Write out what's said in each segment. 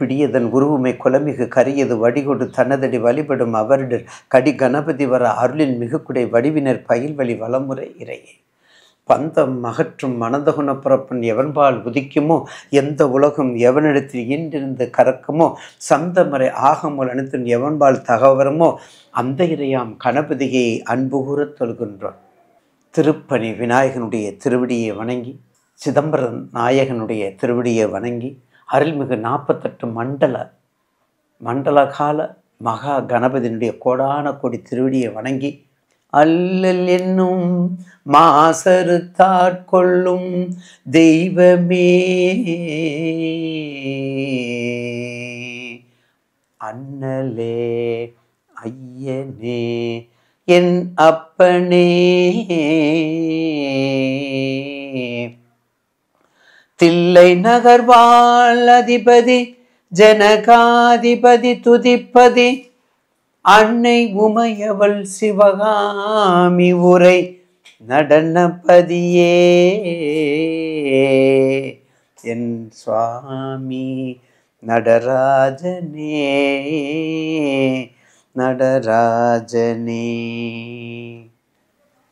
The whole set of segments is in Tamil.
பிடியதன் குருவுமை குலமிகு கரியது வடிகொடு தனதடி வழிபடும் அவரிடர் கடி கணபதி வர அருளின் மிகுக்குடை வடிவினர் பயில்வழி வளமுறை இறையே பந்தம் மகற்றும் மனதகுண புறப்பன் எவன்பால் உதிக்குமோ எந்த உலகம் எவனிடத்தில் ஈண்டிருந்து கறக்குமோ சந்தமறை ஆகமுல் அனைத்தும் எவன்பால் தகவரமோ அந்த இறையாம் கணபதியை அன்பு கூற தொழுகின்றோம் திருப்பணி விநாயகனுடைய திருவடியை வணங்கி சிதம்பரம் நாயகனுடைய திருவடியை வணங்கி அருள்மிகு நாற்பத்தெட்டு மண்டல மண்டலகால மகா கணபதியினுடைய கோடான கொடி திருவடியை வணங்கி அல்லல் என்னும் மாசரு தாட்கொள்ளும் தெய்வமே அண்ணலே ஐயனே என் அப்பனே தில்லை நகர்வாள் அதிபதி ஜனகாதிபதி துதிப்பதி அன்னை உமையவள் சிவகாமி உரை நடனபதியே என் சுவாமி நடராஜனே நடராஜனே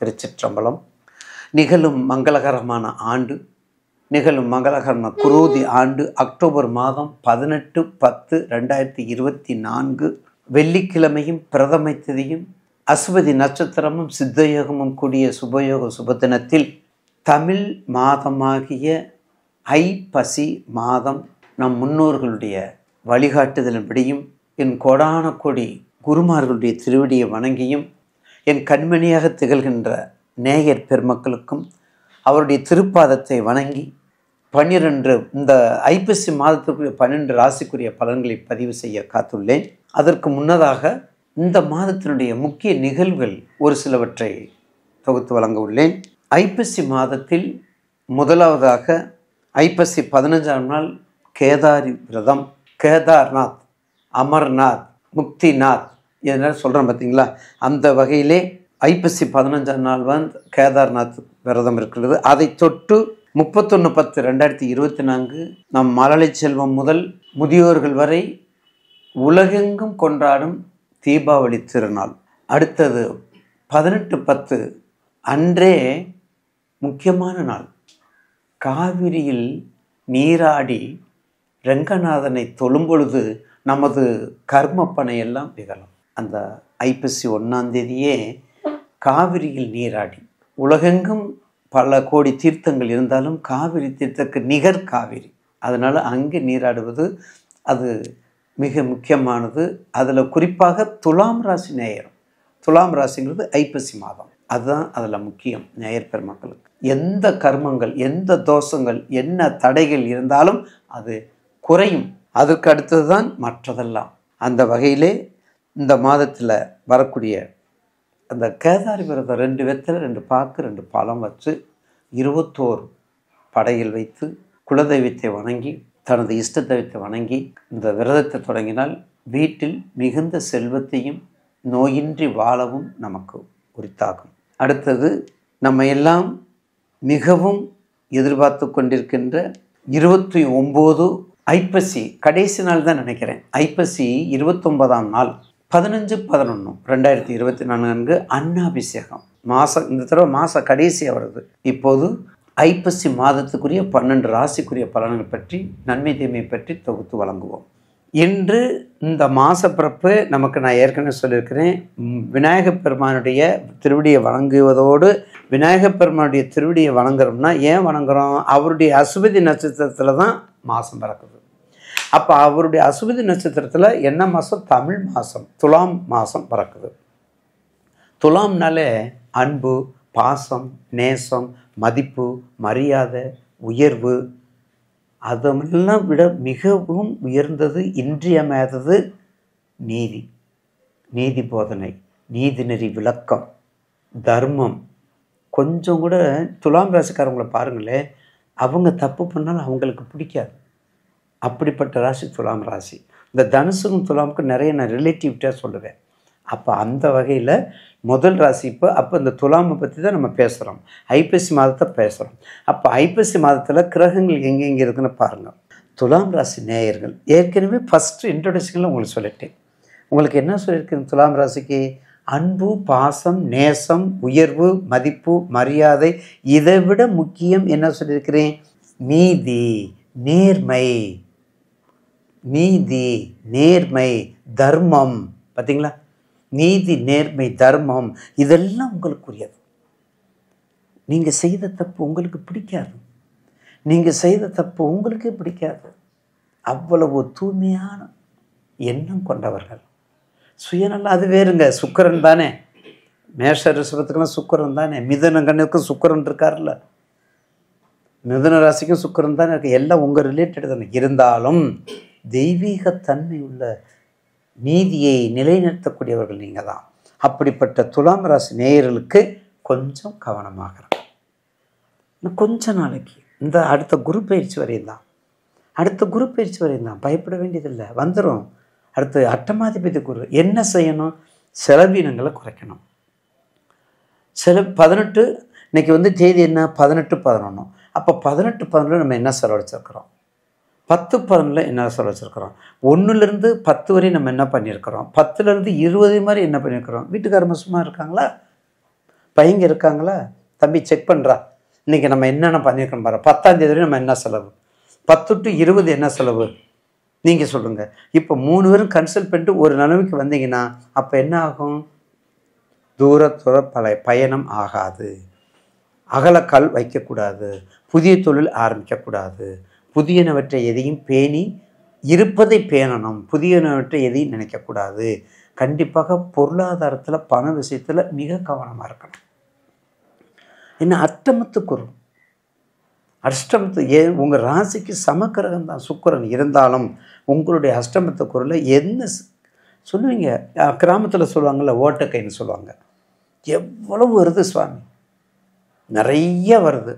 திருச்சிற்றம்பலம் நிகழும் மங்களகரமான ஆண்டு நிகழும் மங்களகர்ம குரோதி ஆண்டு அக்டோபர் மாதம் பதினெட்டு பத்து ரெண்டாயிரத்தி இருபத்தி நான்கு வெள்ளிக்கிழமையும் பிரதமைத்ததையும் திதியும் அஸ்வதி நட்சத்திரமும் சித்தயோகமும் கூடிய சுபயோக சுபதினத்தில் தமிழ் மாதமாகிய ஐ பசி மாதம் நம் முன்னோர்களுடைய வழிகாட்டுதலின்படியும் என் கோடான கொடி குருமார்களுடைய திருவடியை வணங்கியும் என் கண்மணியாக திகழ்கின்ற நேயர் பெருமக்களுக்கும் அவருடைய திருப்பாதத்தை வணங்கி பன்னிரெண்டு இந்த ஐப்பசி மாதத்துக்குரிய பன்னெண்டு ராசிக்குரிய பலன்களை பதிவு செய்ய காத்துள்ளேன் அதற்கு முன்னதாக இந்த மாதத்தினுடைய முக்கிய நிகழ்வுகள் ஒரு சிலவற்றை தொகுத்து வழங்க உள்ளேன் ஐப்பசி மாதத்தில் முதலாவதாக ஐப்பசி பதினஞ்சாம் நாள் கேதாரி விரதம் கேதார்நாத் அமர்நாத் முக்திநாத் இதனால் சொல்கிறேன் பார்த்தீங்களா அந்த வகையிலே ஐப்பசி பதினஞ்சாம் நாள் வந்து கேதார்நாத் விரதம் இருக்கிறது அதை தொட்டு முப்பத்தொன்று பத்து ரெண்டாயிரத்தி இருபத்தி நான்கு நம் மலலை செல்வம் முதல் முதியோர்கள் வரை உலகெங்கும் கொண்டாடும் தீபாவளி திருநாள் அடுத்தது பதினெட்டு பத்து அன்றே முக்கியமான நாள் காவிரியில் நீராடி ரங்கநாதனை தொழும்பொழுது நமது கர்மப்பனை எல்லாம் அந்த ஐப்பசி ஒன்றாம் தேதியே காவிரியில் நீராடி உலகெங்கும் பல கோடி தீர்த்தங்கள் இருந்தாலும் காவிரி தீர்த்தக்கு நிகர் காவிரி அதனால் அங்கே நீராடுவது அது மிக முக்கியமானது அதில் குறிப்பாக துலாம் ராசி நேயர் துலாம் ராசிங்கிறது ஐப்பசி மாதம் அதுதான் அதில் முக்கியம் நேயர் பெருமக்களுக்கு எந்த கர்மங்கள் எந்த தோஷங்கள் என்ன தடைகள் இருந்தாலும் அது குறையும் அதற்கு அடுத்தது தான் மற்றதெல்லாம் அந்த வகையிலே இந்த மாதத்தில் வரக்கூடிய அந்த கேதாரி விரதம் ரெண்டு வெத்தில் ரெண்டு பாக்கு ரெண்டு பழம் வச்சு இருபத்தோரு படையில் வைத்து குலதெய்வத்தை வணங்கி தனது இஷ்ட தெய்வத்தை வணங்கி இந்த விரதத்தை தொடங்கினால் வீட்டில் மிகுந்த செல்வத்தையும் நோயின்றி வாழவும் நமக்கு உரித்தாகும் அடுத்தது நம்ம எல்லாம் மிகவும் எதிர்பார்த்து கொண்டிருக்கின்ற இருபத்தி ஒம்பது ஐப்பசி கடைசி நாள் தான் நினைக்கிறேன் ஐப்பசி இருபத்தொன்பதாம் நாள் பதினஞ்சு பதினொன்று ரெண்டாயிரத்தி இருபத்தி நான்கு அன்னாபிஷேகம் மாதம் இந்த தடவை மாத கடைசியாக வருது இப்போது ஐப்பசி மாதத்துக்குரிய பன்னெண்டு ராசிக்குரிய பலன்கள் பற்றி நன்மை தீமை பற்றி தொகுத்து வழங்குவோம் இன்று இந்த மாத பிறப்பு நமக்கு நான் ஏற்கனவே சொல்லியிருக்கிறேன் விநாயகப் பெருமானுடைய திருவடியை வழங்குவதோடு விநாயகப் பெருமானுடைய திருவடியை வழங்குறோம்னா ஏன் வணங்குறோம் அவருடைய அசுபதி நட்சத்திரத்தில் தான் மாதம் பிறக்குது அப்போ அவருடைய அசுவதி நட்சத்திரத்தில் என்ன மாதம் தமிழ் மாதம் துலாம் மாதம் பிறக்குது துலாம்னாலே அன்பு பாசம் நேசம் மதிப்பு மரியாதை உயர்வு அதெல்லாம் விட மிகவும் உயர்ந்தது இன்றியமையாதது நீதி நீதி போதனை நீதிநெறி விளக்கம் தர்மம் கொஞ்சம் கூட துலாம் ராசிக்காரவங்களை பாருங்களேன் அவங்க தப்பு பண்ணாலும் அவங்களுக்கு பிடிக்காது அப்படிப்பட்ட ராசி துலாம் ராசி இந்த தனுசுக்கும் துலாமுக்கும் நிறைய நான் ரிலேட்டிவிட்டியாக சொல்லுவேன் அப்போ அந்த வகையில் முதல் ராசி இப்போ அப்போ இந்த துலாமை பற்றி தான் நம்ம பேசுகிறோம் ஐப்பசி மாதத்தை பேசுகிறோம் அப்போ ஐப்பசி மாதத்தில் கிரகங்கள் எங்கெங்கே இருக்குதுன்னு பாருங்கள் துலாம் ராசி நேயர்கள் ஏற்கனவே ஃபஸ்ட்டு இன்ட்ரடக்ஷனில் உங்களுக்கு சொல்லிட்டேன் உங்களுக்கு என்ன சொல்லியிருக்கேன் துலாம் ராசிக்கு அன்பு பாசம் நேசம் உயர்வு மதிப்பு மரியாதை இதை விட முக்கியம் என்ன சொல்லியிருக்கிறேன் நீதி நேர்மை நீதி நேர்மை தர்மம் பார்த்தீங்களா நீதி நேர்மை தர்மம் இதெல்லாம் உங்களுக்குரியது நீங்கள் செய்த தப்பு உங்களுக்கு பிடிக்காது நீங்கள் செய்த தப்பு உங்களுக்கே பிடிக்காது அவ்வளவு தூய்மையான எண்ணம் கொண்டவர்கள் சுயநலம் அது வேறுங்க சுக்கரன் தானே மேஷ ரிஷபத்துக்கெல்லாம் சுக்கரன் தானே மிதன கண்ணுக்கும் சுக்கரன் இருக்கார்ல மிதன ராசிக்கும் சுக்கரன் தானே இருக்கு எல்லாம் உங்கள் ரிலேட்டட் தானே இருந்தாலும் தெய்வீகத்தன்மை உள்ள நீதியை நிலைநிறுத்தக்கூடியவர்கள் நீங்கள் தான் அப்படிப்பட்ட துலாம் ராசி நேயர்களுக்கு கொஞ்சம் கவனமாக இருக்கும் கொஞ்ச நாளைக்கு இந்த அடுத்த குரு பயிற்சி வரையும் தான் அடுத்த குரு பயிற்சி வரையும் தான் பயப்பட வேண்டியதில்லை வந்துடும் அடுத்து அட்டமாதிபதி குரு என்ன செய்யணும் செலவீனங்களை குறைக்கணும் சில பதினெட்டு இன்றைக்கி வந்து தேதி என்ன பதினெட்டு பதினொன்று அப்போ பதினெட்டு பதினொன்று நம்ம என்ன செலவழிச்சிருக்கிறோம் பத்து பதினில் என்ன சொல்ல வச்சுருக்குறோம் ஒன்றுலேருந்து பத்து வரையும் நம்ம என்ன பண்ணியிருக்கிறோம் பத்துலேருந்து இருபது மாதிரி என்ன பண்ணியிருக்கிறோம் வீட்டுக்கார சும்மா இருக்காங்களா பையங்க இருக்காங்களா தம்பி செக் பண்ணுறா இன்றைக்கி நம்ம என்னென்ன பண்ணியிருக்கோம் பாரு பத்தாந்தேதி வரையும் நம்ம என்ன செலவு பத்து டு இருபது என்ன செலவு நீங்கள் சொல்லுங்கள் இப்போ மூணு பேரும் கன்சல்ட் பண்ணிட்டு ஒரு நிலைமைக்கு வந்தீங்கன்னா அப்போ என்ன ஆகும் தூரத்துற பல பயணம் ஆகாது அகலக்கால் வைக்கக்கூடாது புதிய தொழில் ஆரம்பிக்கக்கூடாது புதியனவற்றை எதையும் பேணி இருப்பதை பேணணும் புதியனவற்றை எதையும் நினைக்கக்கூடாது கண்டிப்பாக பொருளாதாரத்தில் பண விஷயத்தில் மிக கவனமாக இருக்கணும் என்ன அஷ்டமத்து குரு அஷ்டமத்து ஏ உங்கள் ராசிக்கு சமக்கிரகம் தான் சுக்கரன் இருந்தாலும் உங்களுடைய அஷ்டமத்து குரலில் என்ன சொல்லுவீங்க கிராமத்தில் சொல்லுவாங்கள்ல ஓட்டக்கைன்னு சொல்லுவாங்க எவ்வளவு வருது சுவாமி நிறைய வருது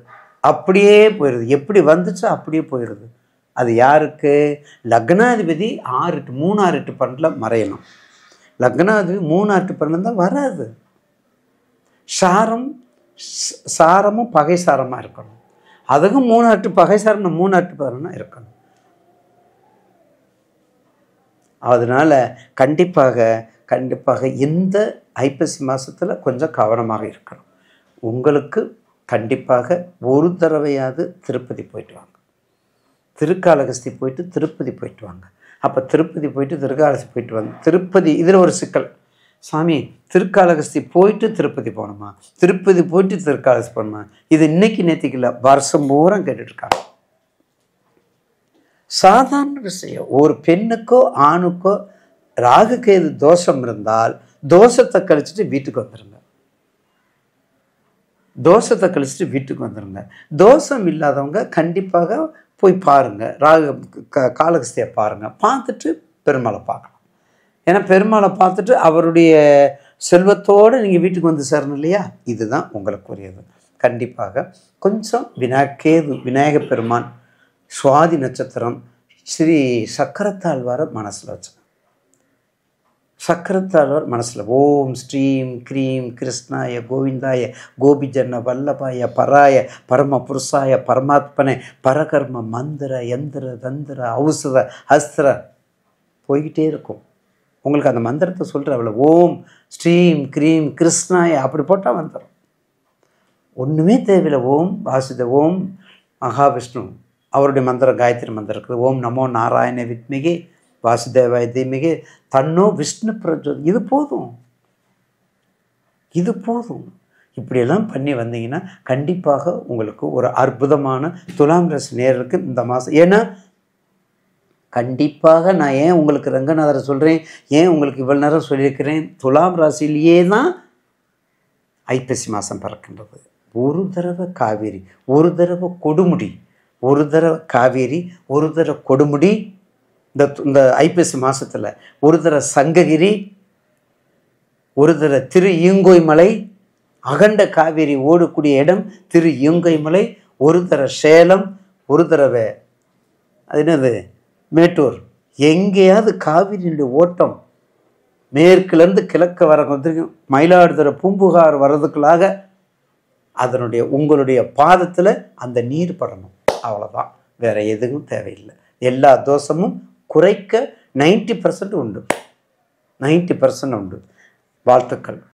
அப்படியே போயிடுது எப்படி வந்துச்சோ அப்படியே போயிடுது அது யாருக்கு லக்னாதிபதி ஆறு எட்டு மூணு ஆறு எட்டு பன்னெண்டில் மறையணும் லக்னாதிபதி மூணு ஆறு எட்டு பன்னெண்டு தான் வராது சாரம் சாரமும் பகை சாரமாக இருக்கணும் அதுக்கும் மூணு ஆட்டு பகை சாரம் மூணு ஆட்டு பதினா இருக்கணும் அதனால் கண்டிப்பாக கண்டிப்பாக இந்த ஐப்பசி மாதத்தில் கொஞ்சம் கவனமாக இருக்கணும் உங்களுக்கு கண்டிப்பாக ஒரு தடவையாவது திருப்பதி போயிட்டு வாங்க திருக்காலகஸ்தி போயிட்டு திருப்பதி போயிட்டு வாங்க அப்போ திருப்பதி போயிட்டு திருக்காலகஸ்தி போயிட்டு வாங்க திருப்பதி இதில் ஒரு சிக்கல் சாமி திருக்காலகஸ்தி போயிட்டு திருப்பதி போகணுமா திருப்பதி போயிட்டு திருக்காலகஸ்தி போகணுமா இது இன்னைக்கு நேற்றுக்கு இல்லை வருஷம் பூரம் கேட்டுட்ருக்காங்க சாதாரண விஷயம் ஒரு பெண்ணுக்கோ ஆணுக்கோ ராகு கேது தோஷம் இருந்தால் தோஷத்தை கழிச்சிட்டு வீட்டுக்கு வந்துடுங்க தோஷத்தை கழிச்சிட்டு வீட்டுக்கு வந்துடுங்க தோஷம் இல்லாதவங்க கண்டிப்பாக போய் பாருங்கள் ராகு க காலகஸ்தியை பாருங்கள் பார்த்துட்டு பெருமாளை பார்க்கலாம் ஏன்னா பெருமாளை பார்த்துட்டு அவருடைய செல்வத்தோடு நீங்கள் வீட்டுக்கு வந்து சேரணும் இல்லையா இதுதான் உங்களுக்குரியது கண்டிப்பாக கொஞ்சம் விநாயகேது விநாயக பெருமான் சுவாதி நட்சத்திரம் ஸ்ரீ சக்கரத்தாழ்வாரை மனசில் வச்சு சக்கரத்தாழ்வார் மனசில் ஓம் ஸ்ரீம் க்ரீம் கிருஷ்ணாய கோவிந்தாய கோபிஜன்ன வல்லபாய பராய பரம புருஷாய பரமாத்மனே பரகர்ம மந்திர எந்திர தந்திர ஔஷத அஸ்திர போய்கிட்டே இருக்கும் உங்களுக்கு அந்த மந்திரத்தை சொல்கிற அவளை ஓம் ஸ்ரீம் க்ரீம் கிருஷ்ணாய அப்படி போட்டால் வந்துடும் ஒன்றுமே தேவையில்லை ஓம் வாசுத ஓம் மகாவிஷ்ணு அவருடைய மந்திரம் காயத்ரி மந்திரம் இருக்குது ஓம் நமோ நாராயண வித்மிகி வாசுதேவாய மிக தன்னோ விஷ்ணு பிரஜோதம் இது போதும் இது போதும் இப்படியெல்லாம் பண்ணி வந்தீங்கன்னா கண்டிப்பாக உங்களுக்கு ஒரு அற்புதமான துலாம் ரசி நேரருக்கு இந்த மாதம் ஏன்னா கண்டிப்பாக நான் ஏன் உங்களுக்கு ரங்கநாதரை சொல்கிறேன் ஏன் உங்களுக்கு இவ்வளோ நேரம் சொல்லியிருக்கிறேன் துலாம் ராசியிலேயே தான் ஐப்பசி மாதம் பிறக்கின்றது ஒரு தடவை காவேரி ஒரு தடவை கொடுமுடி ஒரு தடவை காவேரி ஒரு தடவை கொடுமுடி இந்த இந்த ஐப்பசி மாதத்தில் ஒரு தர சங்ககிரி ஒரு தர திரு மலை அகண்ட காவேரி ஓடக்கூடிய இடம் திரு மலை ஒரு தர சேலம் ஒரு தடவை அது என்னது மேட்டூர் எங்கேயாவது காவிரியினுடைய ஓட்டம் மேற்குலேருந்து கிழக்கு வர வந்துருக்கும் மயிலாடுதுறை பூம்புகார் வர்றதுக்குள்ளாக அதனுடைய உங்களுடைய பாதத்தில் அந்த நீர் படணும் அவ்வளோதான் வேறு எதுவும் தேவையில்லை எல்லா தோஷமும் குறைக்க நைன்டி பர்சன்ட் உண்டு நைன்டி பர்சன்ட் உண்டு வாழ்த்துக்கள்